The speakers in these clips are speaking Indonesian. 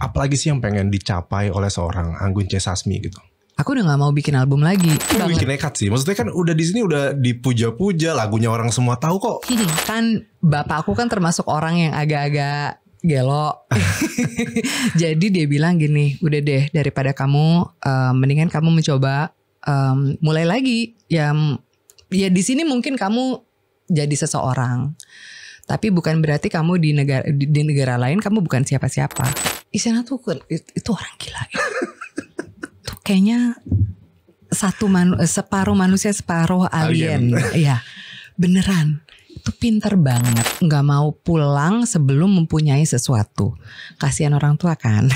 apalagi sih yang pengen dicapai oleh seorang Anggun C Sasmi gitu? Aku udah gak mau bikin album lagi. Udah bikin nekat sih. Maksudnya kan udah di sini udah dipuja-puja, lagunya orang semua tahu kok. kan bapak aku kan termasuk orang yang agak-agak gelo. Jadi dia bilang gini, udah deh daripada kamu um, mendingan kamu mencoba um, mulai lagi. Ya ya di sini mungkin kamu jadi seseorang. Tapi bukan berarti kamu di negara di, di negara lain kamu bukan siapa-siapa. Isyana tuh itu orang gila ya. tuh kayaknya satu manu, eh, separuh manusia separuh alien, Iya. beneran itu pinter banget nggak mau pulang sebelum mempunyai sesuatu kasihan orang tua kan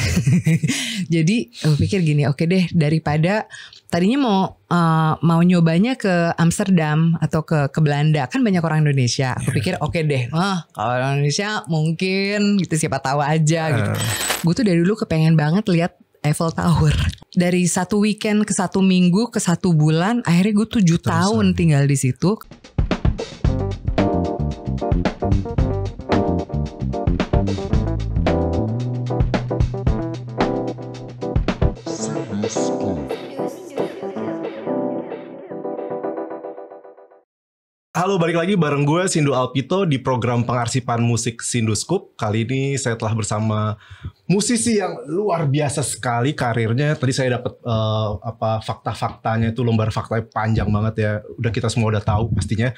jadi pikir gini oke okay deh daripada tadinya mau uh, mau nyobanya ke Amsterdam atau ke ke Belanda kan banyak orang Indonesia aku iya. pikir oke okay deh ah kalau orang Indonesia mungkin gitu siapa tahu aja uh. gitu gue tuh dari dulu kepengen banget lihat Eiffel Tower dari satu weekend ke satu minggu ke satu bulan akhirnya gue tujuh Terus tahun sama. tinggal di situ Halo, balik lagi bareng gue Sindu Alpito di program pengarsipan musik Sindu Scoop. Kali ini saya telah bersama musisi yang luar biasa sekali karirnya. Tadi saya dapat uh, eh, apa fakta-faktanya itu lembar fakta panjang banget ya. Udah kita semua udah tahu pastinya.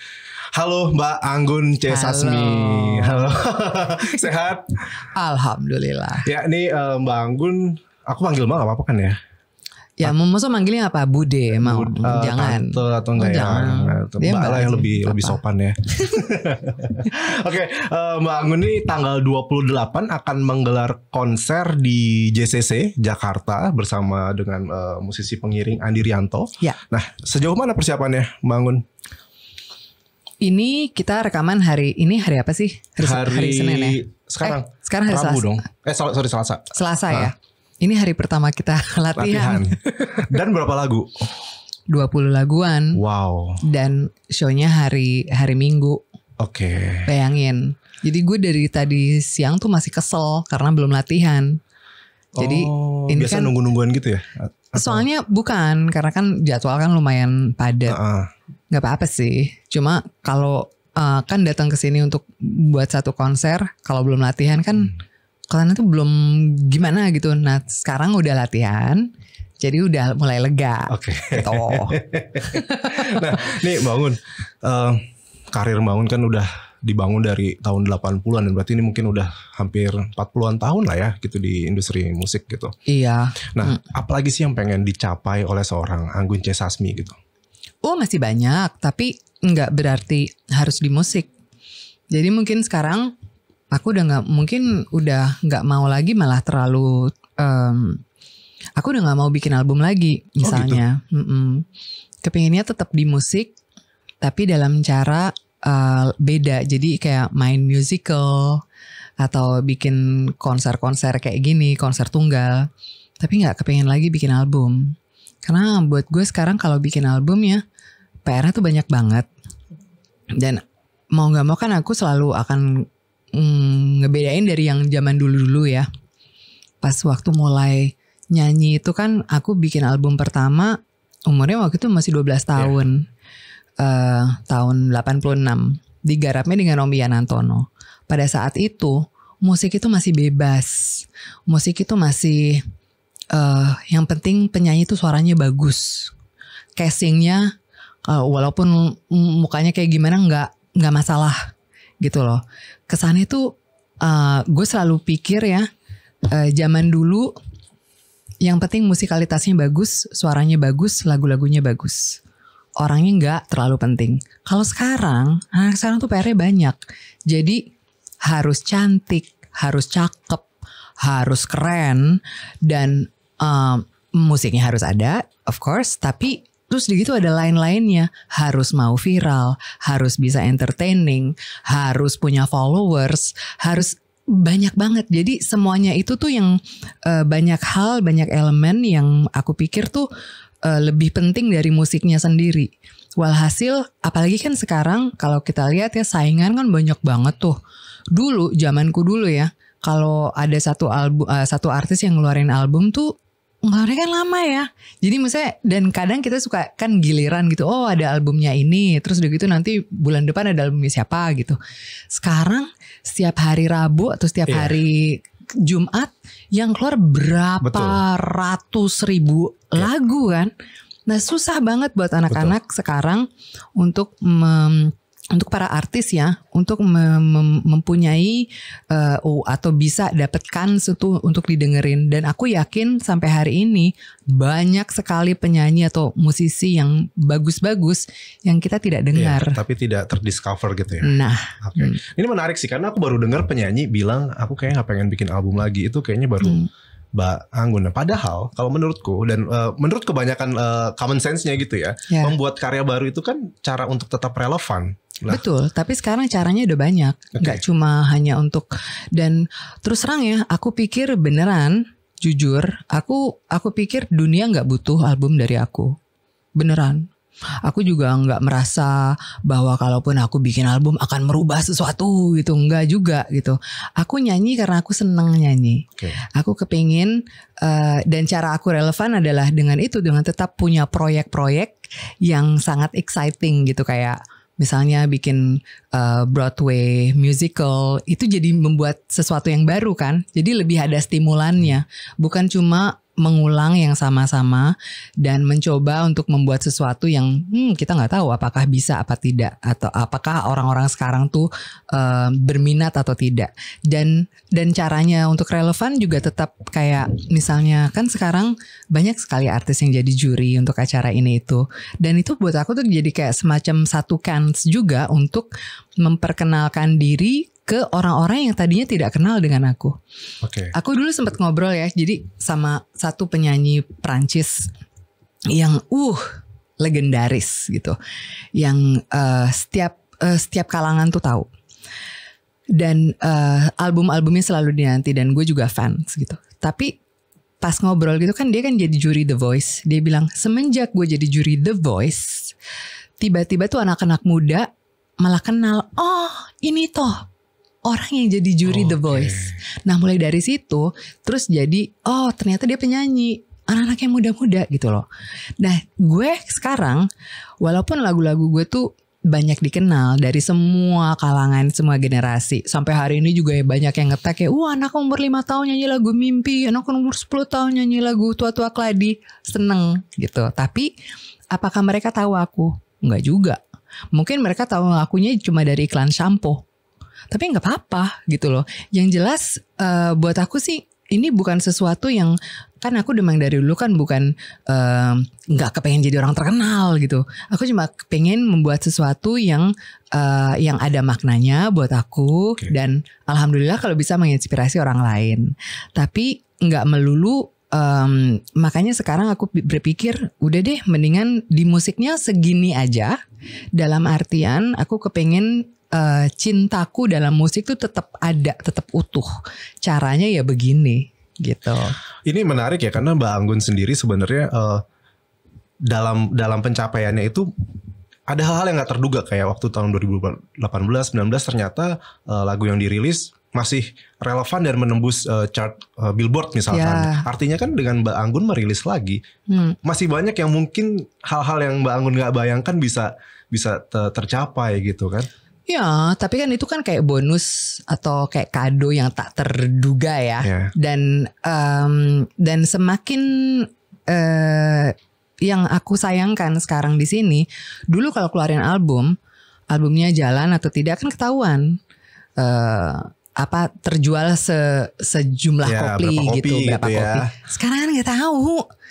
Halo Mbak Anggun C Sasmi. Halo. Sehat? Alhamdulillah. Ya, ini uh, eh, Mbak Anggun, aku panggil Mbak gak apa-apa kan ya? Ya, mau masa manggilnya apa? Bude mau. Bud, uh, eh, jangan. Tante atau enggak oh, ya. Jangan. mbak lah yang lebih apa? lebih sopan ya. Oke, okay, uh, eh, Mbak Anggun ini tanggal 28 akan menggelar konser di JCC Jakarta bersama dengan uh, musisi pengiring Andi Rianto. Ya. Nah, sejauh mana persiapannya, Mbak Anggun? Ini kita rekaman hari ini hari apa sih? Hari, hari, hari Senin ya. Sekarang. Eh, sekarang hari Rabu Selasa. dong. Eh sorry Selasa. Selasa ya? nah. ya. Ini hari pertama kita latihan. latihan. Dan berapa lagu? 20 laguan. Wow. Dan shownya hari hari Minggu. Oke. Okay. Bayangin. Jadi gue dari tadi siang tuh masih kesel karena belum latihan. Jadi oh, ini biasa kan nunggu-nungguan gitu ya? Atau? Soalnya bukan karena kan jadwal kan lumayan padat. Uh -uh. Gak apa-apa sih. Cuma kalau uh, kan datang ke sini untuk buat satu konser, kalau belum latihan kan hmm kalian itu belum gimana gitu. Nah sekarang udah latihan, jadi udah mulai lega. Oke. Okay. Gitu. nah, nih bangun uh, eh, karir bangun kan udah dibangun dari tahun 80-an dan berarti ini mungkin udah hampir 40-an tahun lah ya gitu di industri musik gitu. Iya. Nah, hmm. apalagi sih yang pengen dicapai oleh seorang Anggun C. Sasmi gitu? Oh, masih banyak, tapi nggak berarti harus di musik. Jadi mungkin sekarang aku udah nggak mungkin udah nggak mau lagi malah terlalu um, aku udah nggak mau bikin album lagi misalnya oh gitu? mm -mm. kepinginnya tetap di musik tapi dalam cara uh, beda jadi kayak main musical atau bikin konser-konser kayak gini konser tunggal tapi nggak kepingin lagi bikin album karena buat gue sekarang kalau bikin album ya PR-nya tuh banyak banget dan mau nggak mau kan aku selalu akan hmm, ngebedain dari yang zaman dulu-dulu ya. Pas waktu mulai nyanyi itu kan aku bikin album pertama umurnya waktu itu masih 12 iya. tahun. Yeah. Uh, tahun 86. Digarapnya dengan Om Ian Antono. Pada saat itu musik itu masih bebas. Musik itu masih uh, yang penting penyanyi itu suaranya bagus. Casingnya uh, walaupun mukanya kayak gimana nggak nggak masalah gitu loh. Kesannya tuh eh, uh, gue selalu pikir ya uh, zaman dulu yang penting musikalitasnya bagus, suaranya bagus, lagu-lagunya bagus. Orangnya nggak terlalu penting. Kalau sekarang, anak sekarang tuh PR-nya banyak. Jadi harus cantik, harus cakep, harus keren, dan uh, musiknya harus ada, of course. Tapi Terus di gitu ada lain-lainnya, harus mau viral, harus bisa entertaining, harus punya followers, harus banyak banget. Jadi semuanya itu tuh yang uh, banyak hal, banyak elemen yang aku pikir tuh uh, lebih penting dari musiknya sendiri. Walhasil, apalagi kan sekarang kalau kita lihat ya saingan kan banyak banget tuh. Dulu zamanku dulu ya, kalau ada satu album uh, eh, satu artis yang ngeluarin album tuh ngeluarin kan lama ya. Jadi misalnya dan kadang kita suka kan giliran gitu. Oh ada albumnya ini. Terus udah gitu nanti bulan depan ada albumnya siapa gitu. Sekarang setiap hari Rabu atau setiap yeah. hari Jumat yang keluar berapa Betul. ratus ribu yeah. lagu kan. Nah susah banget buat anak-anak sekarang untuk untuk para artis ya untuk mem mempunyai uh, atau bisa dapatkan situ untuk didengerin dan aku yakin sampai hari ini banyak sekali penyanyi atau musisi yang bagus-bagus yang kita tidak iya, dengar ya, tapi tidak terdiscover gitu ya nah okay. hmm. ini menarik sih karena aku baru dengar penyanyi bilang aku kayaknya nggak pengen bikin album lagi itu kayaknya baru hmm Mbak Anggun. Padahal kalau menurutku dan uh, menurut kebanyakan uh, common sense-nya gitu ya, yeah. membuat karya baru itu kan cara untuk tetap relevan. Lah. Betul, tapi sekarang caranya udah banyak, okay. Gak cuma hanya untuk dan terus terang ya, aku pikir beneran jujur, aku aku pikir dunia nggak butuh album dari aku. Beneran. Aku juga nggak merasa bahwa kalaupun aku bikin album akan merubah sesuatu gitu, nggak juga gitu. Aku nyanyi karena aku seneng nyanyi. Okay. Aku kepingin uh, dan cara aku relevan adalah dengan itu dengan tetap punya proyek-proyek yang sangat exciting gitu kayak misalnya bikin uh, Broadway musical itu jadi membuat sesuatu yang baru kan jadi lebih ada stimulannya bukan cuma mengulang yang sama-sama dan mencoba untuk membuat sesuatu yang hmm, kita nggak tahu apakah bisa apa tidak atau apakah orang-orang sekarang tuh eh, berminat atau tidak dan dan caranya untuk relevan juga tetap kayak misalnya kan sekarang banyak sekali artis yang jadi juri untuk acara ini itu dan itu buat aku tuh jadi kayak semacam satu kans juga untuk memperkenalkan diri ke orang-orang yang tadinya tidak kenal dengan aku. Oke. Okay. Aku dulu sempat ngobrol ya, jadi sama satu penyanyi Prancis yang uh legendaris gitu, yang uh, setiap uh, setiap kalangan tuh tahu. Dan uh, album-albumnya selalu dinanti dan gue juga fans gitu. Tapi pas ngobrol gitu kan dia kan jadi juri The Voice. Dia bilang semenjak gue jadi juri The Voice, tiba-tiba tuh anak-anak muda malah kenal, oh ini toh orang yang jadi juri okay. The Voice. Nah mulai dari situ terus jadi oh ternyata dia penyanyi anak-anak yang muda-muda gitu loh. Nah gue sekarang walaupun lagu-lagu gue tuh banyak dikenal dari semua kalangan, semua generasi. Sampai hari ini juga ya banyak yang ngetek ya, wah anak umur 5 tahun nyanyi lagu mimpi, anak umur 10 tahun nyanyi lagu tua-tua keladi, seneng gitu. Tapi apakah mereka tahu aku? Enggak juga. Mungkin mereka tahu akunya cuma dari iklan shampoo tapi nggak apa-apa gitu loh yang jelas uh, buat aku sih ini bukan sesuatu yang kan aku demang dari dulu kan bukan eh, nggak gak kepengen jadi orang terkenal gitu. Aku cuma pengen membuat sesuatu yang uh, yang ada maknanya buat aku okay. dan alhamdulillah kalau bisa menginspirasi orang lain. Tapi nggak melulu um, makanya sekarang aku berpikir udah deh mendingan di musiknya segini aja. Dalam artian aku kepengen uh, cintaku dalam musik tuh tetap ada, tetap utuh. Caranya ya begini gitu. Ini menarik ya karena Mbak Anggun sendiri sebenarnya uh, dalam dalam pencapaiannya itu ada hal-hal yang nggak terduga kayak waktu tahun 2018 19 ternyata uh, lagu yang dirilis masih relevan dan menembus uh, chart uh, Billboard misalkan. Yeah. Artinya kan dengan Mbak Anggun merilis lagi, hmm. masih banyak yang mungkin hal-hal yang Mbak Anggun nggak bayangkan bisa bisa tercapai gitu kan. Ya, tapi kan itu kan kayak bonus atau kayak kado yang tak terduga ya. Yeah. Dan um, dan semakin uh, yang aku sayangkan sekarang di sini, dulu kalau keluarin album, albumnya jalan atau tidak kan ketahuan. Uh, apa terjual se sejumlah yeah, kopi, berapa gitu berapa gitu ya. kopi. Ya. Sekarang kan nggak tahu.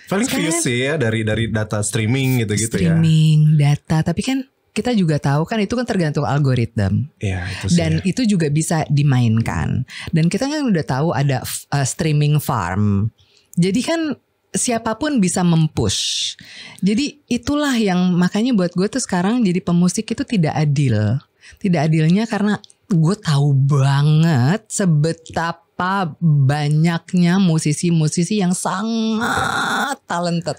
Paling views sih ya dari dari data streaming gitu gitu ya. Streaming data tapi kan kita juga tahu kan itu kan tergantung algoritma. Ya, dan ya. itu juga bisa dimainkan. Dan kita kan udah tahu ada uh, streaming farm. Jadi kan siapapun bisa mempush. Jadi itulah yang makanya buat gue tuh sekarang jadi pemusik itu tidak adil. Tidak adilnya karena gue tahu banget sebetapa banyaknya musisi-musisi yang sangat talented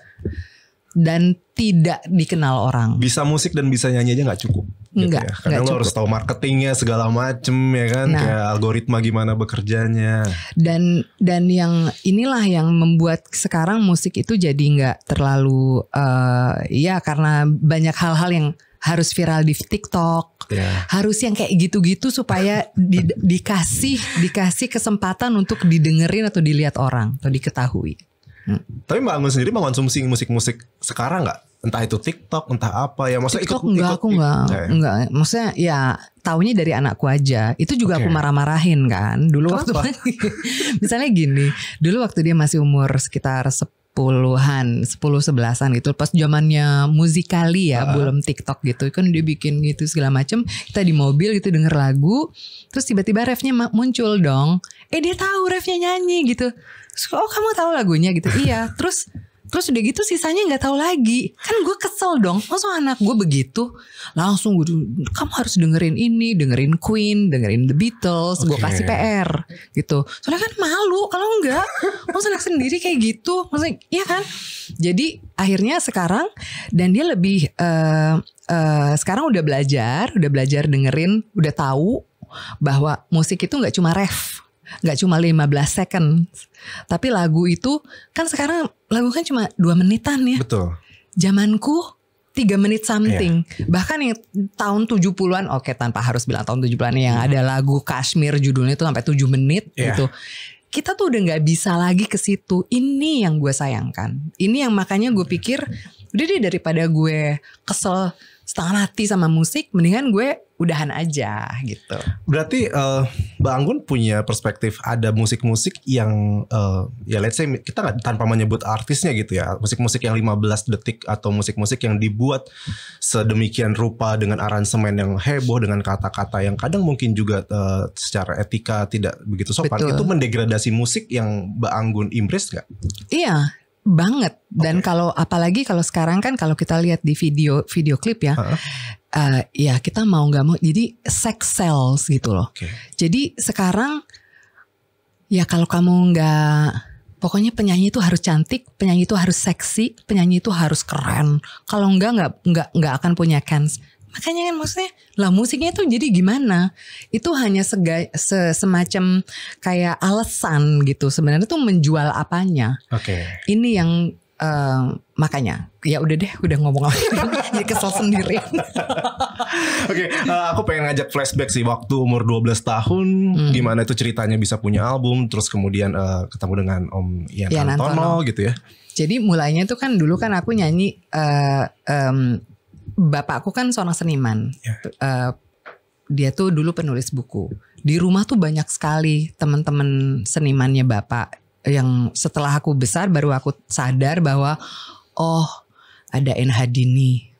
dan tidak dikenal orang. Bisa musik dan bisa nyanyi aja nggak cukup. Enggak, gitu ya. Karena lo harus tahu marketingnya segala macem ya kan, nah, kayak algoritma gimana bekerjanya. Dan dan yang inilah yang membuat sekarang musik itu jadi nggak terlalu uh, ya karena banyak hal-hal yang harus viral di TikTok, yeah. harus yang kayak gitu-gitu supaya di, dikasih dikasih kesempatan untuk didengerin atau dilihat orang atau diketahui. Hmm. Tapi Mbak Anggun sendiri mengkonsumsi musik-musik sekarang nggak? Entah itu TikTok, entah apa ya. Maksudnya TikTok ikut, enggak, ikut, aku enggak, enggak, eh. enggak. Maksudnya ya tahunya dari anakku aja. Itu juga okay. aku marah-marahin kan. Dulu Kenapa? waktu misalnya gini, dulu waktu dia masih umur sekitar puluhan, sepuluh sebelasan gitu. Pas zamannya musikali ya, uh. belum TikTok gitu. Kan dia bikin gitu segala macem. Kita di mobil gitu denger lagu, terus tiba-tiba refnya muncul dong. Eh dia tahu refnya nyanyi gitu oh kamu tahu lagunya gitu iya terus terus udah gitu sisanya nggak tahu lagi kan gue kesel dong langsung anak gue begitu langsung gue kamu harus dengerin ini dengerin Queen dengerin The Beatles okay. gue kasih PR gitu soalnya kan malu kalau enggak mau anak sendiri kayak gitu maksudnya iya kan jadi akhirnya sekarang dan dia lebih uh, uh, sekarang udah belajar udah belajar dengerin udah tahu bahwa musik itu nggak cuma ref nggak cuma 15 second. Tapi lagu itu kan sekarang lagu kan cuma dua menitan ya. Betul. Zamanku tiga menit something. Iya. Bahkan yang tahun 70-an, oke okay, tanpa harus bilang tahun 70-an yang hmm. ada lagu Kashmir judulnya itu sampai 7 menit yeah. gitu. Kita tuh udah nggak bisa lagi ke situ. Ini yang gue sayangkan. Ini yang makanya gue pikir, udah deh daripada gue kesel setengah mati sama musik, mendingan gue udahan aja gitu. Berarti uh, Mbak Anggun punya perspektif ada musik-musik yang uh, ya let's say kita nggak tanpa menyebut artisnya gitu ya. Musik-musik yang 15 detik atau musik-musik yang dibuat sedemikian rupa dengan aransemen yang heboh dengan kata-kata yang kadang mungkin juga uh, secara etika tidak begitu sopan. Betul. Itu mendegradasi musik yang Mbak Anggun impress gak? Iya, banget dan okay. kalau apalagi kalau sekarang kan kalau kita lihat di video video klip ya uh-huh. uh, ya kita mau nggak mau jadi sex sells gitu loh okay. jadi sekarang ya kalau kamu nggak pokoknya penyanyi itu harus cantik penyanyi itu harus seksi penyanyi itu harus keren kalau nggak nggak nggak nggak akan punya kans Makanya kan maksudnya lah musiknya tuh jadi gimana? Itu hanya sega, se, semacam kayak alasan gitu. Sebenarnya tuh menjual apanya. Oke. Okay. Ini yang uh, makanya ya udah deh udah ngomong apa jadi kesel sendiri oke okay, uh, eh, aku pengen ngajak flashback sih waktu umur 12 tahun hmm. gimana itu ceritanya bisa punya album terus kemudian uh, ketemu dengan Om Ian, Ian Antono, Antono gitu ya jadi mulainya tuh kan dulu kan aku nyanyi uh, um, bapakku kan seorang seniman. Yeah. Ya. dia tuh dulu penulis buku. Di rumah tuh banyak sekali teman-teman senimannya bapak yang setelah aku besar baru aku sadar bahwa oh ada Enhadini.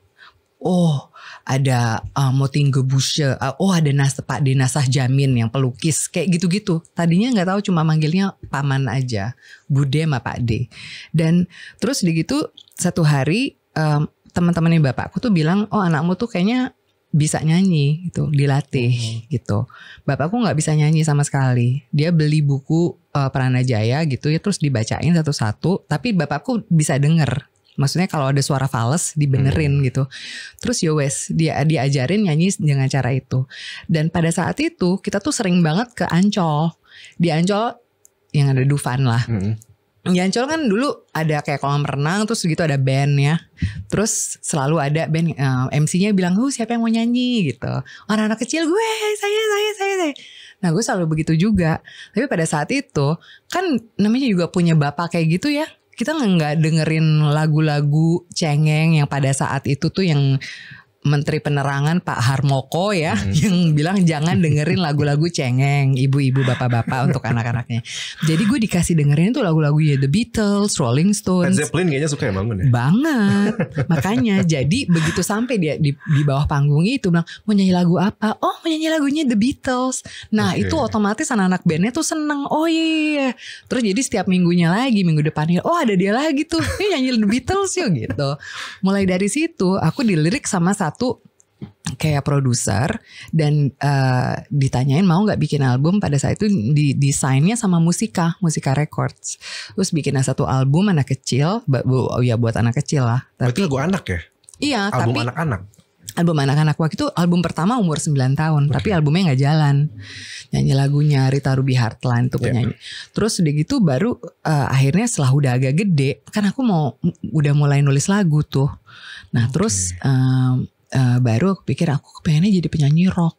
Oh, ada uh, eh, Moting Gebusha, uh, eh, oh ada Nas Pak Denasah Jamin yang pelukis kayak gitu-gitu. Tadinya nggak tahu cuma manggilnya paman aja, Bude sama Pak D. Dan terus di gitu satu hari um, teman-temannya bapakku tuh bilang, oh anakmu tuh kayaknya bisa nyanyi gitu, dilatih hmm. gitu. Bapakku nggak bisa nyanyi sama sekali. Dia beli buku uh, eh, Prana Jaya gitu ya, terus dibacain satu-satu. Tapi bapakku bisa denger. Maksudnya kalau ada suara fals dibenerin hmm. gitu. Terus yo ya wes dia diajarin nyanyi dengan cara itu. Dan pada saat itu kita tuh sering banget ke Ancol. Di Ancol yang ada Dufan lah. Hmm Ancol kan dulu ada kayak kolam renang terus gitu ada band ya. Terus selalu ada band uh, eh, MC-nya bilang, "Hu, siapa yang mau nyanyi?" gitu. Anak-anak kecil gue, saya saya saya saya. Nah, gue selalu begitu juga. Tapi pada saat itu kan namanya juga punya bapak kayak gitu ya. Kita nggak dengerin lagu-lagu cengeng yang pada saat itu tuh yang Menteri Penerangan Pak Harmoko ya hmm. yang bilang jangan dengerin lagu-lagu cengeng ibu-ibu bapak-bapak untuk anak-anaknya. Jadi gue dikasih dengerin tuh lagu-lagu ya The Beatles, Rolling Stones. Led Zeppelin kayaknya suka ya bangun ya. Banget. Makanya jadi begitu sampai dia di, di bawah panggung itu bilang mau nyanyi lagu apa? Oh mau nyanyi lagunya The Beatles. Nah okay. itu otomatis anak-anak bandnya tuh seneng. Oh iya, iya, iya. Terus jadi setiap minggunya lagi minggu depannya oh ada dia lagi tuh ini nyanyi The Beatles yuk gitu. Mulai dari situ aku dilirik sama satu satu kayak produser dan uh, ditanyain mau nggak bikin album pada saat itu di desainnya sama musika musika records terus bikin satu album anak kecil bu ya buat anak kecil lah tapi gue anak ya iya album tapi, anak-anak album anak-anak waktu itu album pertama umur 9 tahun okay. tapi albumnya nggak jalan nyanyi lagunya Rita Ruby Heartland tuh iya. penyanyi yeah. terus udah gitu baru uh, akhirnya setelah udah agak gede kan aku mau udah mulai nulis lagu tuh nah okay. terus um, uh, baru aku pikir aku kepengennya jadi penyanyi rock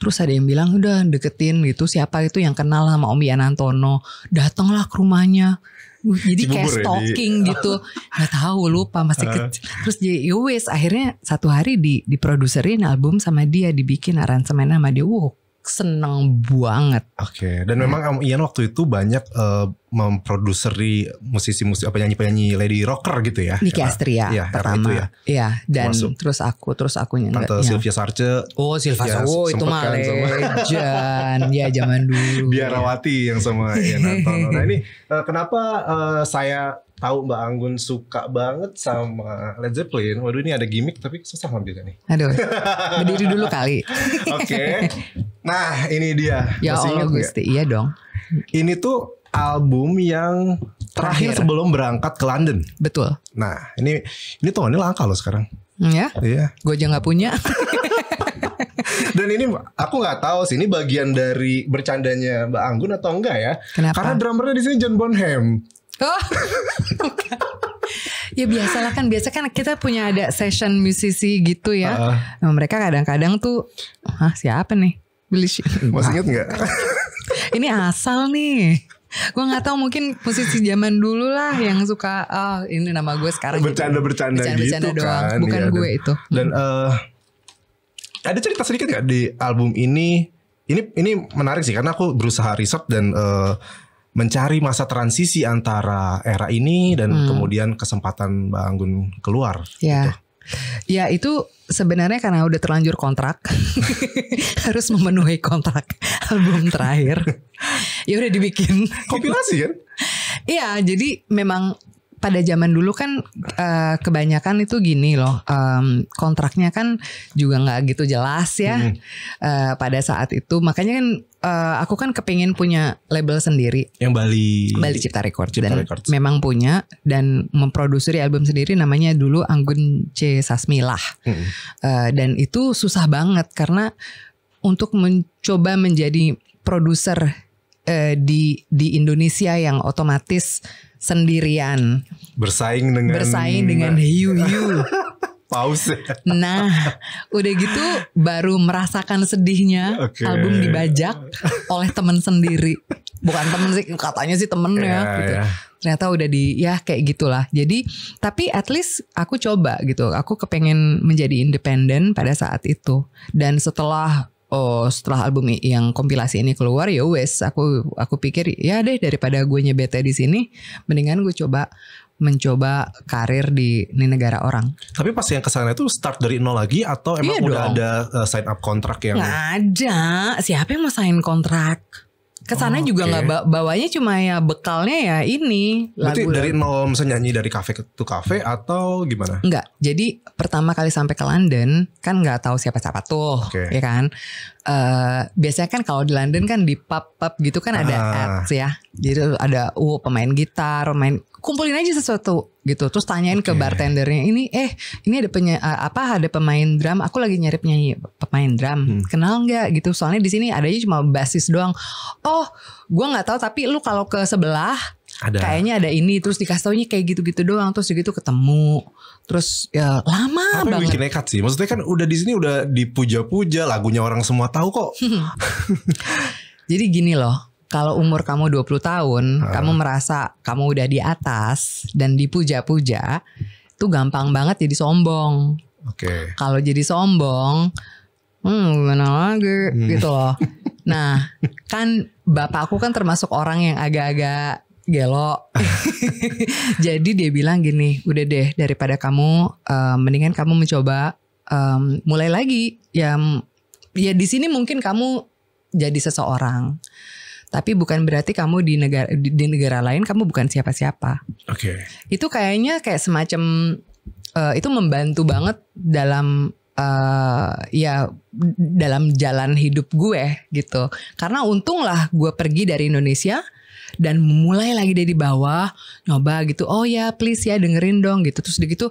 terus ada yang bilang udah deketin gitu siapa itu yang kenal sama Om Bian Antono datanglah ke rumahnya uh, jadi Cibubur kayak ya, stalking ya, gitu nggak tahu lupa masih eh. kecil terus jadi ya wes akhirnya satu hari di diproduserin album sama dia dibikin aransemen sama dia wow seneng banget. Oke, okay. dan memang Om Ian waktu itu banyak uh, memproduseri musisi-musisi apa nyanyi penyanyi lady rocker gitu ya. Niki Astria ya, pertama. Itu ya. Iya, dan Masuk. terus aku terus aku nyanyi. Tante ya. Sylvia Sarce. Oh, Sylvia ya, oh, itu kan, mah legend. ya zaman dulu. Biarawati yang sama Ian Antono. Nah, ini uh, kenapa uh, saya tahu Mbak Anggun suka banget sama Led Zeppelin. Waduh ini ada gimmick tapi susah ngambilnya nih. Aduh, berdiri dulu kali. Oke, okay. Nah, ini dia. Ya Masih Allah Gusti, iya dong. Ini tuh album yang terakhir, terakhir sebelum berangkat ke London. Betul. Nah, ini ini tuh ini langka loh sekarang. Mm, ya. Iya. Gue aja nggak punya. Dan ini aku nggak tahu sih ini bagian dari bercandanya Mbak Anggun atau enggak ya? Kenapa? Karena drummernya di sini John Bonham. Oh. ya biasalah kan biasa kan kita punya ada session musisi gitu ya. Uh. mereka kadang-kadang tuh, ah siapa nih? beli Masih inget nggak? Ini asal nih. Gue gak tahu mungkin posisi zaman dulu lah yang suka oh, ini nama gue sekarang gitu. bercanda-bercanda gitu, bercanda, bercanda gitu doang. kan. Bukan ya, gue dan, itu. Hmm. Dan uh, ada cerita sedikit gak di album ini? Ini ini menarik sih karena aku berusaha riset dan uh, mencari masa transisi antara era ini dan hmm. kemudian kesempatan Bang Anggun keluar. Ya. Gitu. Ya itu sebenarnya karena udah terlanjur kontrak harus memenuhi kontrak album terakhir. ya udah dibikin. Kompilasi kan? Iya, jadi memang pada zaman dulu kan uh, kebanyakan itu gini loh um, kontraknya kan juga nggak gitu jelas ya hmm. uh, pada saat itu makanya kan uh, aku kan kepingin punya label sendiri yang Bali Bali Cipta Record Cipta dan Records. memang punya dan memproduksi album sendiri namanya dulu Anggun C Sasmilah hmm. uh, dan itu susah banget karena untuk mencoba menjadi produser uh, di di Indonesia yang otomatis sendirian. Bersaing dengan bersaing dengan hiu-hiu. Paus. Ya. Nah, udah gitu baru merasakan sedihnya okay. album dibajak oleh temen sendiri. Bukan temen sih, katanya sih temen yeah, ya. Iya, gitu. Yeah. Ternyata udah di, ya kayak gitulah. Jadi, tapi at least aku coba gitu. Aku kepengen menjadi independen pada saat itu. Dan setelah oh setelah album yang kompilasi ini keluar ya wes aku aku pikir ya deh daripada gue nyebete di sini mendingan gue coba mencoba karir di, di negara orang. Tapi pas yang kesana itu start dari nol lagi atau iya emang iya udah dong. ada uh, sign up kontrak yang? Gak ada. Siapa yang mau sign kontrak? Kesana oh, juga nggak okay. bawanya cuma ya bekalnya ya ini. Berarti lagu dari mau misalnya nyanyi dari kafe ke kafe atau gimana? Enggak. Jadi pertama kali sampai ke London kan nggak tahu siapa-siapa tuh, okay. ya kan. Uh, biasanya kan kalau di London kan di pub-pub gitu kan ah. ada acts ya. Jadi ada uh pemain gitar, pemain kumpulin aja sesuatu gitu terus tanyain okay. ke bartendernya ini eh ini ada penye apa ada pemain drum aku lagi nyari penyanyi pemain drum hmm. kenal nggak gitu soalnya di sini adanya cuma basis doang oh gue nggak tahu tapi lu kalau ke sebelah ada. kayaknya ada ini terus dikasih taunya kayak gitu-gitu doang terus gitu ketemu terus ya lama apa banget. bikin nekat sih? Maksudnya kan udah di sini udah dipuja-puja lagunya orang semua tahu kok. Jadi gini loh, kalau umur kamu 20 tahun, hmm. kamu merasa kamu udah di atas dan dipuja-puja, itu gampang banget jadi sombong. Oke. Okay. Kalau jadi sombong, hmm gimana lagi hmm. gitu loh. Nah, kan bapakku kan termasuk orang yang agak-agak gelo. jadi dia bilang gini, udah deh daripada kamu uh, mendingan kamu mencoba um, mulai lagi. Ya ya di sini mungkin kamu jadi seseorang. Tapi bukan berarti kamu di negara di, di negara lain kamu bukan siapa-siapa. Oke. Okay. Itu kayaknya kayak semacam uh, itu membantu banget dalam uh, ya dalam jalan hidup gue gitu. Karena untunglah gue pergi dari Indonesia dan mulai lagi dari bawah nyoba gitu. Oh ya please ya dengerin dong gitu. Terus udah gitu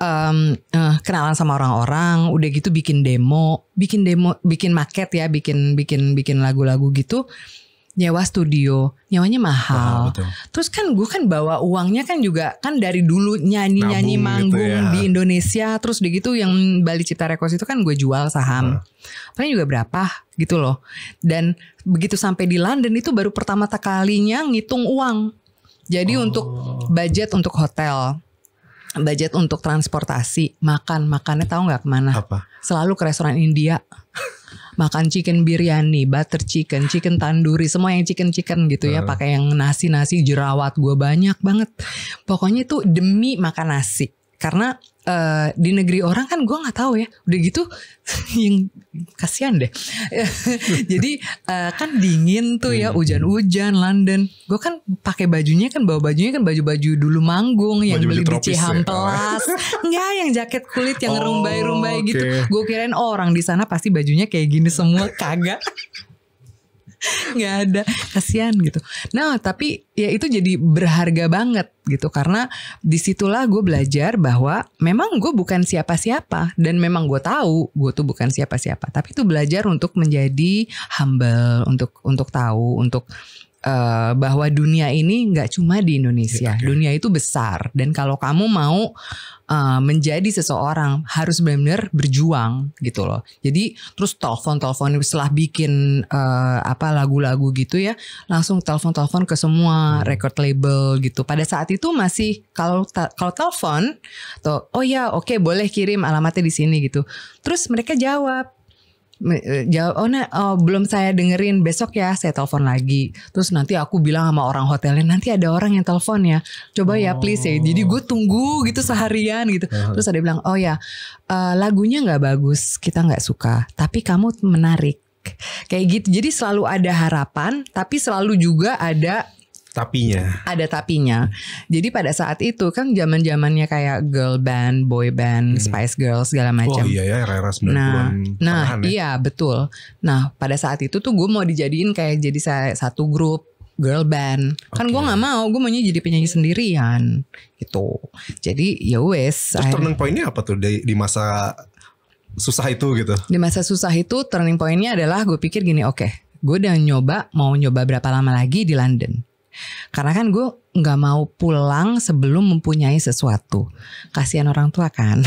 um, uh, kenalan sama orang-orang, udah gitu bikin demo, bikin demo, bikin maket ya, bikin bikin bikin lagu-lagu gitu nyewa studio, nyawanya mahal. Terus kan gue kan bawa uangnya kan juga kan dari dulu nyanyi-nyanyi manggung gitu ya. di Indonesia, terus di gitu yang Bali Cipta Records itu kan gue jual saham. Hmm. Paling juga berapa gitu loh. Dan begitu sampai di London itu baru pertama kalinya ngitung uang. Jadi oh. untuk budget untuk hotel, budget untuk transportasi, makan, makannya tahu nggak kemana? Apa? Selalu ke restoran India makan chicken biryani, butter chicken, chicken tanduri, semua yang chicken-chicken gitu ya, uh. pakai yang nasi-nasi jerawat, gue banyak banget. Pokoknya itu demi makan nasi. Karena uh, di negeri orang kan gue nggak tahu ya udah gitu yang kasihan deh jadi uh, kan dingin tuh ya hmm. hujan-hujan London gue kan pakai bajunya kan bawa bajunya kan baju-baju dulu manggung yang baju -baju beli di Cihampelas ya. Oh. yang jaket kulit yang oh, rumbai-rumbai okay. gitu gue kirain orang di sana pasti bajunya kayak gini semua kagak nggak ada kasihan gitu nah tapi ya itu jadi berharga banget gitu karena disitulah gue belajar bahwa memang gue bukan siapa-siapa dan memang gue tahu gue tuh bukan siapa-siapa tapi itu belajar untuk menjadi humble untuk untuk tahu untuk Eh, bahwa dunia ini nggak cuma di Indonesia. okay. Dunia itu besar dan kalau kamu mau uh, menjadi seseorang harus benar-benar berjuang gitu loh. Jadi terus telepon-telepon setelah bikin uh, apa lagu-lagu gitu ya, langsung telepon-telepon ke semua hmm. record label gitu. Pada saat itu masih kalau kalau telepon oh ya oke okay, boleh kirim alamatnya di sini gitu. Terus mereka jawab E, jawab oh, oh belum saya dengerin besok ya saya telepon lagi terus nanti aku bilang sama orang hotelnya nanti ada orang yang telepon ya coba ya, oh. ya please ya jadi gue tunggu gitu seharian gitu uh. terus ada bilang oh ya uh, lagunya nggak bagus kita nggak suka tapi kamu menarik kayak gitu jadi selalu ada harapan tapi selalu juga ada tapinya. Ada tapinya. Jadi pada saat itu kan zaman zamannya kayak girl band, boy band, hmm. Spice Girls segala oh, macam. Oh iya ya era 90 Nah, nah ya. iya betul. Nah, pada saat itu tuh gue mau dijadiin kayak jadi satu grup girl band. Okay. Kan gue nggak mau, gue maunya jadi penyanyi sendirian gitu. Jadi ya wes. Terus turning pointnya apa tuh di, di masa susah itu gitu? Di masa susah itu turning pointnya adalah gue pikir gini, oke, okay, gue udah nyoba mau nyoba berapa lama lagi di London. Karena kan gue nggak mau pulang sebelum mempunyai sesuatu. Kasihan orang tua kan.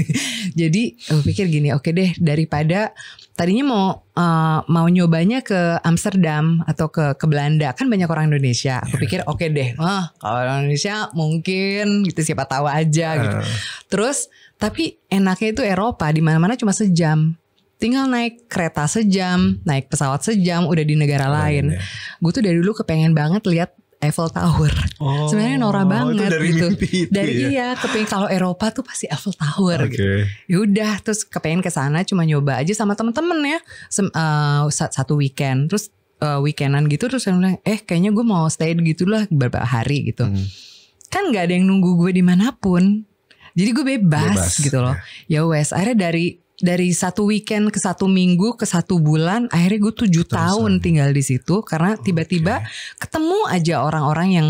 Jadi gue pikir gini, oke okay deh daripada tadinya mau uh, mau nyobanya ke Amsterdam atau ke ke Belanda kan banyak orang Indonesia. Aku iya. pikir oke okay deh, oh, kalau orang Indonesia mungkin gitu siapa tahu aja gitu. Terus tapi enaknya itu Eropa di mana-mana cuma sejam tinggal naik kereta sejam, naik pesawat sejam, udah di negara Keren, lain. Ya. Gue tuh dari dulu kepengen banget lihat Eiffel Tower. Oh, Sebenarnya norak banget itu dari gitu. Mimpi itu, dari ya? iya, kepengen kalau Eropa tuh pasti Eiffel Tower okay. gitu. Yaudah, terus kepengen ke sana cuma nyoba aja sama temen-temen ya Sem uh, satu weekend. Terus uh, weekendan gitu terus saya bilang, "Eh, kayaknya gue mau stay gitulah lah beberapa hari gitu." Hmm. Kan nggak ada yang nunggu gue dimanapun. Jadi gue bebas, bebas gitu loh. Ya, ya wes, akhirnya dari dari satu weekend ke satu minggu ke satu bulan akhirnya gue tujuh Terus tahun tinggal di situ karena tiba-tiba okay. ketemu aja orang-orang yang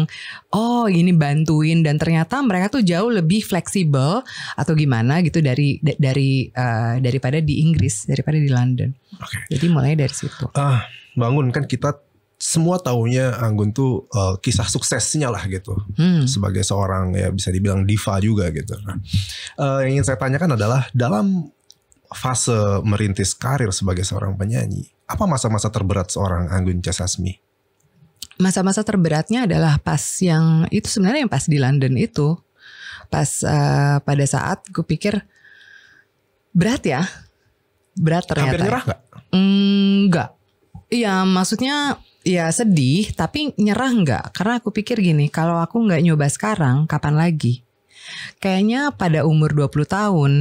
oh ini bantuin dan ternyata mereka tuh jauh lebih fleksibel atau gimana gitu dari dari uh, daripada di Inggris daripada di London okay. jadi mulai dari situ ah bangun kan kita semua tahunya Anggun tuh uh, kisah suksesnya lah gitu hmm. sebagai seorang ya bisa dibilang diva juga gitu. Nah, uh, yang ingin saya tanyakan adalah dalam fase merintis karir sebagai seorang penyanyi, apa masa-masa terberat seorang Anggun Casasmi? Masa-masa terberatnya adalah pas yang itu sebenarnya yang pas di London itu, pas uh, pada saat gue pikir berat ya, berat ternyata. Hampir nyerah nggak? Mm, Iya, maksudnya ya sedih, tapi nyerah nggak? Karena aku pikir gini, kalau aku nggak nyoba sekarang, kapan lagi? Kayaknya pada umur 20 tahun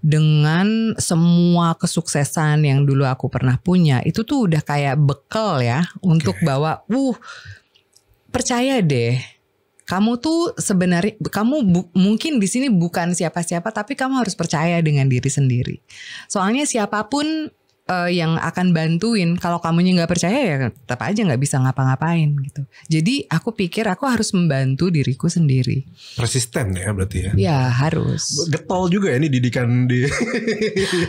dengan semua kesuksesan yang dulu aku pernah punya itu tuh udah kayak bekal ya okay. untuk bawa uh percaya deh kamu tuh sebenarnya kamu bu, mungkin di sini bukan siapa-siapa tapi kamu harus percaya dengan diri sendiri. Soalnya siapapun uh, yang akan bantuin. Kalau kamunya nggak percaya ya tetap aja nggak bisa ngapa-ngapain gitu. Jadi aku pikir aku harus membantu diriku sendiri. Resisten ya berarti ya? Ya harus. Getol juga ya ini didikan di.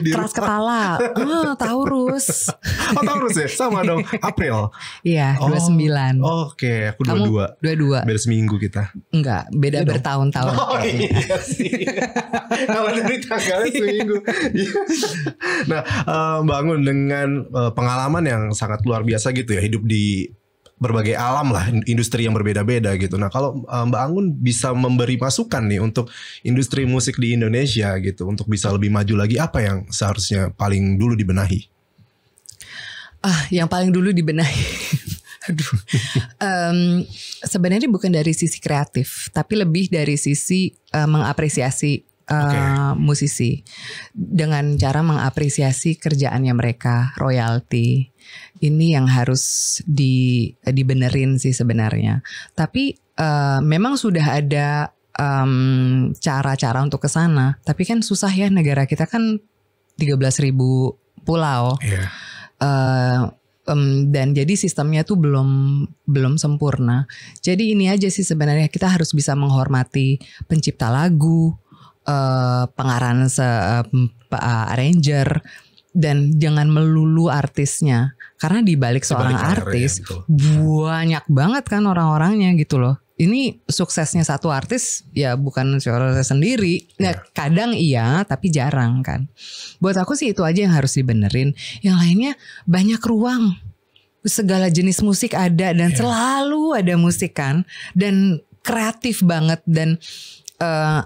di Keras kepala. oh, Taurus. oh Taurus ya sama dong April. Iya oh, dua sembilan. Oke aku dua dua. Dua Beda seminggu kita. Enggak beda ya bertahun-tahun. Oh iya sih. Kalau dari tanggalnya seminggu. Iya. nah um, dengan uh, pengalaman yang sangat luar biasa gitu ya hidup di berbagai alam lah industri yang berbeda-beda gitu. Nah kalau uh, Mbak Anggun bisa memberi masukan nih untuk industri musik di Indonesia gitu untuk bisa lebih maju lagi apa yang seharusnya paling dulu dibenahi? Ah yang paling dulu dibenahi. Aduh, um, sebenarnya bukan dari sisi kreatif, tapi lebih dari sisi uh, mengapresiasi uh, eh, okay. musisi dengan cara mengapresiasi kerjaannya mereka, royalti. Ini yang harus di dibenerin sih sebenarnya. Tapi uh, memang sudah ada cara-cara um, untuk ke sana, tapi kan susah ya negara kita kan 13.000 ribu pulau. Yeah. Iya. Uh, um, dan jadi sistemnya tuh belum belum sempurna. Jadi ini aja sih sebenarnya kita harus bisa menghormati pencipta lagu, uh, pengarahan se uh, arranger dan jangan melulu artisnya karena di balik seorang artis ya, banyak banget kan orang-orangnya gitu loh ini suksesnya satu artis ya bukan suara sendiri. Nah, iya. kadang iya tapi jarang kan. Buat aku sih itu aja yang harus dibenerin. Yang lainnya banyak ruang. Segala jenis musik ada dan ya. selalu ada musik kan dan kreatif banget dan uh,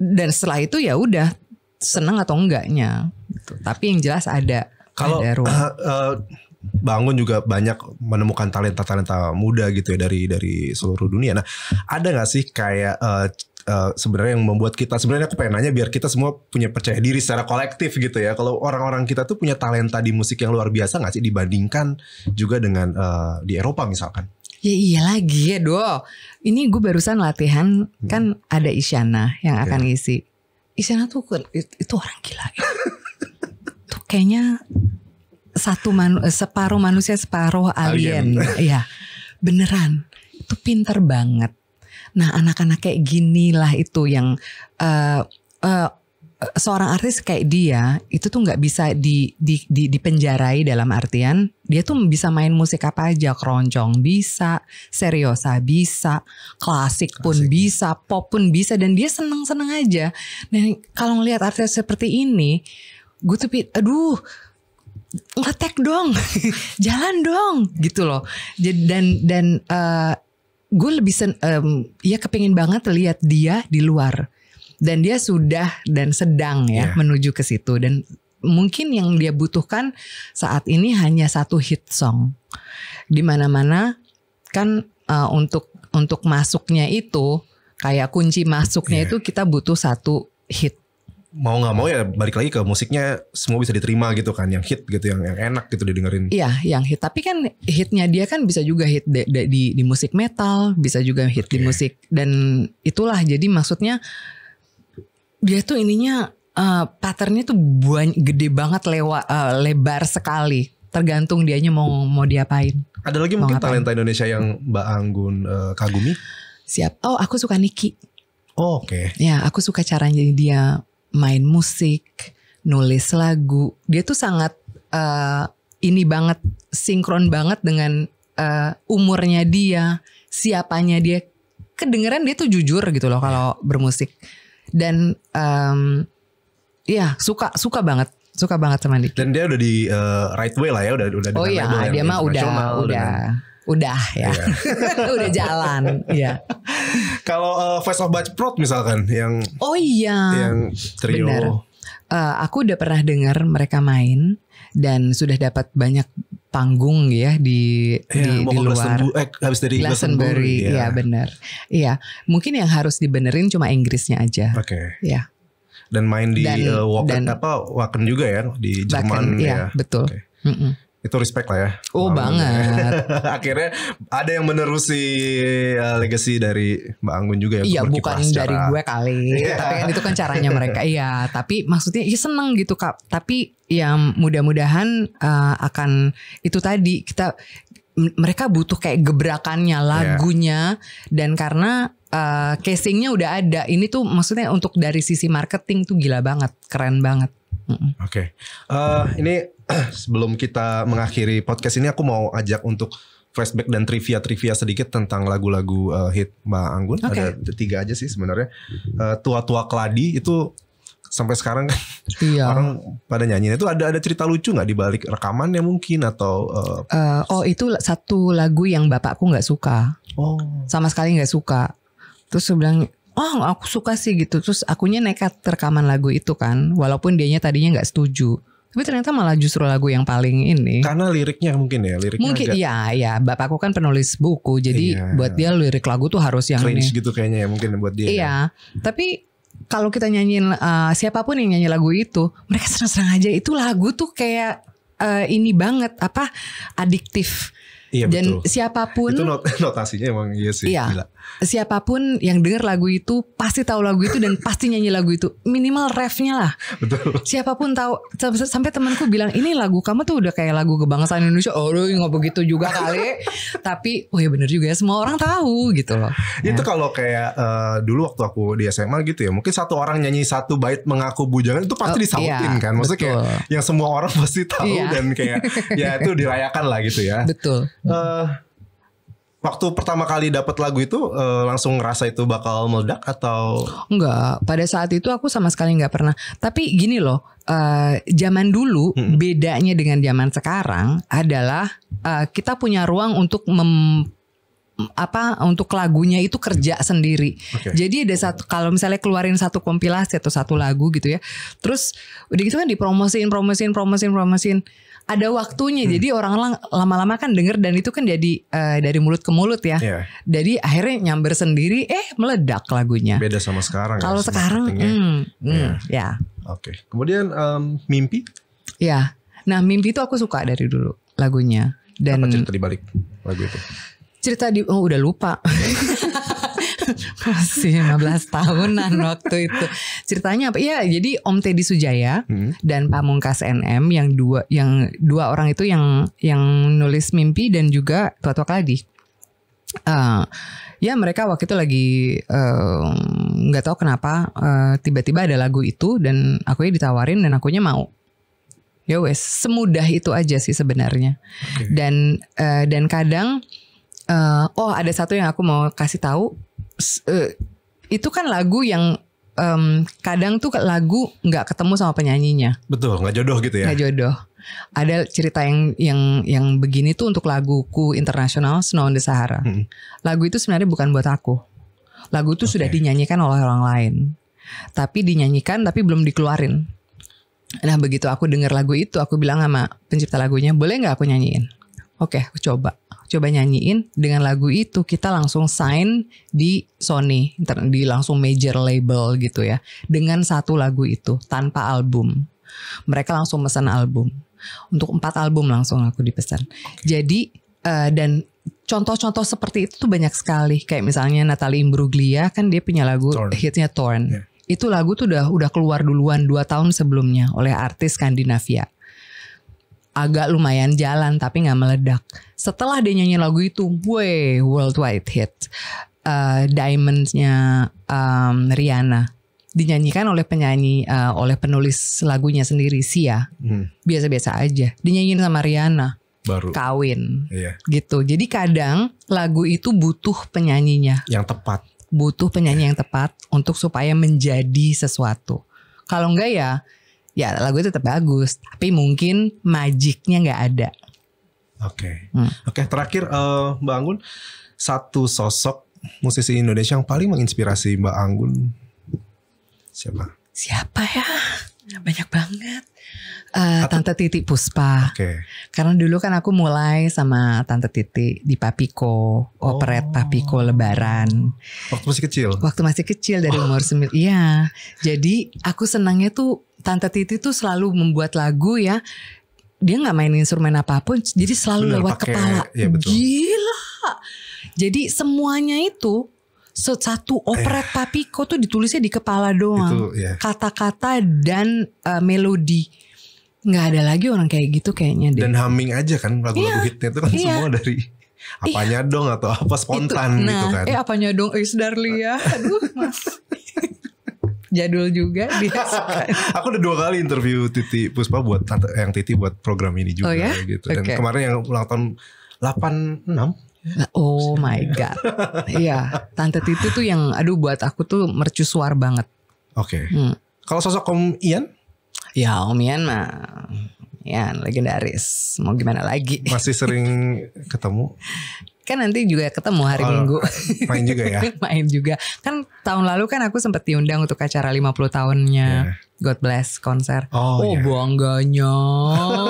dan setelah itu ya udah seneng atau enggaknya gitu. tapi yang jelas ada kalau ada ruang. Uh, uh, bangun juga banyak menemukan talenta talenta muda gitu ya dari dari seluruh dunia nah ada nggak sih kayak uh, Uh, sebenarnya yang membuat kita sebenarnya aku pengen nanya biar kita semua punya percaya diri secara kolektif gitu ya kalau orang-orang kita tuh punya talenta di musik yang luar biasa nggak sih dibandingkan juga dengan uh, di Eropa misalkan Ya iya lagi ya do. Ini gue barusan latihan hmm. kan ada Isyana yang iya. akan ngisi. Isyana tuh itu orang gila. Ya. tuh kayaknya satu manu, eh, separuh manusia separuh alien. Iya. beneran. Itu pinter banget. Nah anak-anak kayak ginilah itu yang uh, uh, seorang artis kayak dia itu tuh nggak bisa di, di, di dipenjarai dalam artian dia tuh bisa main musik apa aja keroncong bisa seriosa bisa klasik pun klasik. Ya. bisa pop pun bisa dan dia seneng seneng aja nah kalau ngelihat artis seperti ini gue tuh aduh ngetek dong jalan dong gitu loh dan dan uh, eh, gue lebih sen, um, ya kepingin banget lihat dia di luar dan dia sudah dan sedang ya yeah. menuju ke situ dan mungkin yang dia butuhkan saat ini hanya satu hit song di mana mana kan uh, untuk untuk masuknya itu kayak kunci masuknya yeah. itu kita butuh satu hit mau nggak mau ya balik lagi ke musiknya semua bisa diterima gitu kan yang hit gitu yang, yang enak gitu didengerin iya yang hit tapi kan hitnya dia kan bisa juga hit di di, di musik metal bisa juga hit okay. di musik dan itulah jadi maksudnya dia tuh ininya uh, patternnya tuh buan, gede banget lewa, uh, lebar sekali tergantung dianya mau mau diapain ada lagi mau mungkin ngapain. talenta Indonesia yang Mbak Anggun uh, kagumi siap oh aku suka Niki oh, oke okay. ya aku suka caranya dia main musik nulis lagu dia tuh sangat uh, ini banget sinkron banget dengan uh, umurnya dia siapanya dia kedengeran dia tuh jujur gitu loh kalau bermusik dan um, ya suka suka banget suka banget sama Diki. Dan dia udah di uh, right way lah ya, udah udah Oh iya, dia, dia mah udah udah udah ya. Yeah. udah jalan, ya. Kalau uh, eh, Face of Batch Prod misalkan yang Oh iya. Yang trio. Uh, aku udah pernah dengar mereka main dan sudah dapat banyak panggung ya di ya, di, di luar eh, habis dari Glastonbury, Glastonbury ya, ya benar iya mungkin yang harus dibenerin cuma Inggrisnya aja oke okay. ya dan main di dan, uh, eh, Waken dan, apa Waken juga ya di Jerman ya, ya betul okay. mm -mm itu respect lah ya. Oh banget. Akhirnya ada yang menerusi uh, legacy dari Mbak Anggun juga ya. Iya bukan dari gue kali, iya. tapi kan itu kan caranya mereka. Iya, tapi maksudnya ya seneng gitu kak. Tapi yang mudah-mudahan uh, akan itu tadi kita mereka butuh kayak gebrakannya, iya. lagunya, yeah. dan karena uh, casingnya udah ada. Ini tuh maksudnya untuk dari sisi marketing tuh gila banget, keren banget. Oke, okay. uh, eh, ini sebelum kita mengakhiri podcast ini aku mau ajak untuk flashback dan trivia-trivia sedikit tentang lagu-lagu uh, hit Mbak Anggun. Okay. Ada tiga aja sih sebenarnya. Uh, eh, Tua-tua keladi itu sampai sekarang kan iya. orang pada nyanyiin itu ada ada cerita lucu nggak di balik rekamannya mungkin atau uh, uh, oh itu satu lagu yang bapakku nggak suka oh sama sekali nggak suka terus bilang oh aku suka sih gitu terus akunya nekat rekaman lagu itu kan walaupun dianya tadinya nggak setuju tapi ternyata malah justru lagu yang paling ini karena liriknya mungkin ya liriknya mungkin agak... ya ya bapakku kan penulis buku jadi iya. buat dia lirik lagu tuh harus yang Cringe ini. gitu kayaknya ya mungkin buat dia ya. iya kan? tapi kalau kita nyanyiin uh, siapapun yang nyanyi lagu itu mereka senang-senang aja itu lagu tuh kayak uh, ini banget apa adiktif Iya, Dan betul. siapapun itu not, notasinya emang iya sih. Iya. Gila. Siapapun yang dengar lagu itu pasti tahu lagu itu dan pasti nyanyi lagu itu minimal refnya lah. Betul. Siapapun tahu sampai temanku bilang ini lagu kamu tuh udah kayak lagu kebangsaan Indonesia. Oh lu nggak begitu juga kali. Tapi oh ya bener juga ya semua orang tahu gitu loh. Ya. Itu ya. kalau kayak uh, dulu waktu aku di SMA gitu ya mungkin satu orang nyanyi satu bait mengaku bujangan itu pasti oh, iya. disautin iya, kan. Maksudnya betul. kayak yang semua orang pasti tahu iya. dan kayak ya itu dirayakan lah gitu ya. Betul uh, waktu pertama kali dapat lagu itu uh, langsung ngerasa itu bakal meledak atau enggak pada saat itu aku sama sekali nggak pernah tapi gini loh uh, zaman dulu hmm. bedanya dengan zaman sekarang adalah uh, kita punya ruang untuk mem apa untuk lagunya itu kerja sendiri. Okay. Jadi ada satu kalau misalnya keluarin satu kompilasi atau satu lagu gitu ya. Terus udah gitu kan dipromosiin, promosiin, promosiin. promosiin ada waktunya. Hmm. Jadi orang lama-lama kan denger dan itu kan jadi uh, dari mulut ke mulut ya. Yeah. Jadi akhirnya nyamber sendiri eh meledak lagunya. Beda sama sekarang. Ya, Kalau ya, sekarang hmm, hmm, yeah. ya. Oke. Okay. Kemudian um, mimpi? Ya. Nah, mimpi itu aku suka dari dulu lagunya. Dan Apa cerita di balik lagu itu? Cerita di oh udah lupa. masih 15 tahunan waktu itu. Ceritanya apa? ya jadi Om Teddy Sujaya hmm. dan Pamungkas NM yang dua yang dua orang itu yang yang nulis mimpi dan juga tua-tua keladi. Uh, ya mereka waktu itu lagi eh, nggak uh, tahu kenapa eh, tiba-tiba uh, ada lagu itu dan aku ditawarin dan akunya mau ya wes semudah itu aja sih sebenarnya okay. dan uh, dan kadang uh, oh ada satu yang aku mau kasih tahu uh, itu kan lagu yang um, kadang tuh lagu nggak ketemu sama penyanyinya. Betul, nggak jodoh gitu ya. Nggak jodoh. Ada cerita yang yang yang begini tuh untuk laguku internasional Snow on the Sahara. Hmm. Lagu itu sebenarnya bukan buat aku. Lagu itu okay. sudah dinyanyikan oleh orang lain. Tapi dinyanyikan tapi belum dikeluarin. Nah begitu aku dengar lagu itu aku bilang sama pencipta lagunya boleh nggak aku nyanyiin? Oke, okay, aku coba coba nyanyiin dengan lagu itu kita langsung sign di Sony di langsung major label gitu ya dengan satu lagu itu tanpa album mereka langsung pesan album untuk empat album langsung aku dipesan jadi uh, dan contoh-contoh seperti itu tuh banyak sekali kayak misalnya Natalie Imbruglia kan dia punya lagu Torn. hitnya Torn yeah. itu lagu tuh udah udah keluar duluan dua tahun sebelumnya oleh artis Skandinavia agak lumayan jalan tapi nggak meledak. Setelah dia nyanyi lagu itu, gue worldwide hit. Uh, eh, Diamondsnya um, Rihanna dinyanyikan oleh penyanyi uh, oleh penulis lagunya sendiri Sia biasa hmm. biasa-biasa aja dinyanyiin sama Rihanna baru kawin iya. gitu jadi kadang lagu itu butuh penyanyinya yang tepat butuh penyanyi yang tepat untuk supaya menjadi sesuatu kalau enggak ya ya lagu itu tetap bagus tapi mungkin magicnya nggak ada oke okay. hmm. oke okay, terakhir uh, mbak Anggun satu sosok musisi Indonesia yang paling menginspirasi mbak Anggun siapa siapa ya banyak banget. Uh, Tante Titi Puspa. Okay. Karena dulu kan aku mulai sama Tante Titi di Papiko, operet oh. Papiko Lebaran. Waktu masih kecil. Waktu masih kecil dari umur sembilan. Iya. Jadi aku senangnya tuh Tante Titi tuh selalu membuat lagu ya. Dia nggak main instrumen apapun, jadi selalu Bener, lewat pake, kepala. Ya betul. Gila. Jadi semuanya itu satu operet eh. tapi kok tuh ditulisnya di kepala doang. Iya. Kata-kata yeah. dan uh, melodi. nggak ada lagi orang kayak gitu kayaknya deh. Dan humming aja kan lagu-lagu yeah. hitnya itu kan yeah. semua dari iya. apanya yeah. dong atau apa spontan itu, nah, gitu kan. Eh apanya dong Is ya Aduh mas. Jadul juga biasa Aku udah dua kali interview Titi Puspa buat yang Titi buat program ini oh, juga oh, ya? yeah? gitu. Dan okay. kemarin yang ulang tahun 86 Oh my god. Iya, Tante Titu tuh yang aduh buat aku tuh mercusuar banget. Oke. Okay. Hmm. Kalau sosok Om Ian? Ya, Om Ian mah Ian legendaris. Mau gimana lagi? Masih sering ketemu? kan nanti juga ketemu hari oh, Minggu. Main juga ya. main juga. Kan tahun lalu kan aku sempat diundang untuk acara 50 tahunnya yeah. God Bless konser. Oh, oh yeah. bangganya.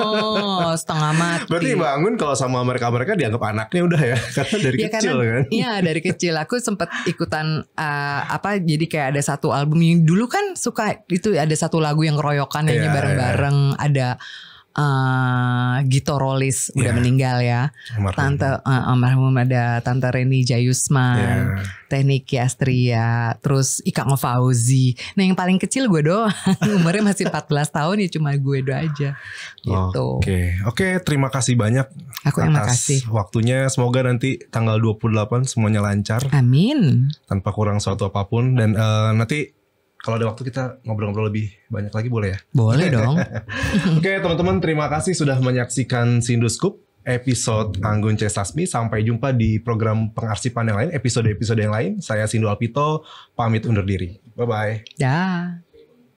Setengah mati. Berarti bangun kalau sama mereka-mereka dianggap anaknya udah ya. Karena dari ya, kecil karena, kan. Iya, dari kecil aku sempat ikutan uh, apa jadi kayak ada satu album yang dulu kan suka itu ada satu lagu yang keroyokan iya, nyanyi iya. bareng-bareng, yeah. ada uh, Gito Rolis yeah. udah iya. meninggal ya. Almarhum. Tante uh, almarhum ada Tante Reni Jayusman, yeah. Teknik Astria, terus Ika Fauzi. Nah, yang paling kecil gue doang. Umurnya masih 14 tahun ya cuma gue doa aja. Gitu. Oke. Okay. Oke, okay, terima kasih banyak Aku yang atas makasih. waktunya. Semoga nanti tanggal 28 semuanya lancar. Amin. Tanpa kurang suatu apapun dan uh, nanti kalau ada waktu kita ngobrol-ngobrol lebih banyak lagi boleh ya? Boleh dong. Oke okay, teman-teman terima kasih sudah menyaksikan Sinduskup episode Anggun C. Sasmi. Sampai jumpa di program pengarsipan yang lain, episode-episode yang lain. Saya Sindu Alpito, pamit undur diri. Bye-bye. Dah. -bye.